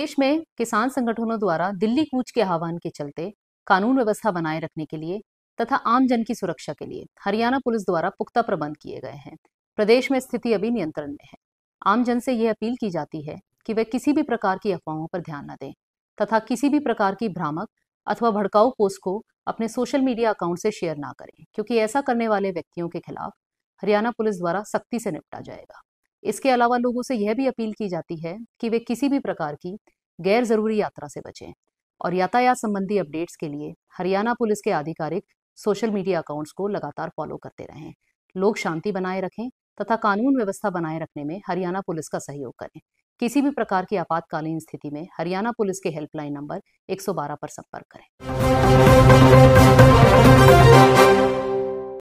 प्रदेश में किसान संगठनों द्वारा दिल्ली कूच के आह्वान के चलते कानून व्यवस्था बनाए रखने के लिए तथा आम जन की सुरक्षा के लिए हरियाणा पुलिस द्वारा पुख्ता प्रबंध किए गए हैं प्रदेश में स्थिति अभी नियंत्रण में है आम जन से यह अपील की जाती है कि वे किसी भी प्रकार की अफवाहों पर ध्यान न दें तथा किसी भी प्रकार की भ्रामक अथवा भड़काऊ पोस्ट को अपने सोशल मीडिया अकाउंट से शेयर ना करें क्योंकि ऐसा करने वाले व्यक्तियों के खिलाफ हरियाणा पुलिस द्वारा सख्ती से निपटा जाएगा इसके अलावा लोगों से यह भी अपील की जाती है कि वे किसी भी प्रकार की गैर जरूरी यात्रा से बचें और यातायात संबंधी अपडेट्स के लिए हरियाणा पुलिस के आधिकारिक सोशल मीडिया अकाउंट्स को लगातार फॉलो करते रहें लोग शांति बनाए रखें तथा कानून व्यवस्था बनाए रखने में हरियाणा पुलिस का सहयोग करें किसी भी प्रकार की आपातकालीन स्थिति में हरियाणा पुलिस के हेल्पलाइन नंबर 112 पर संपर्क करें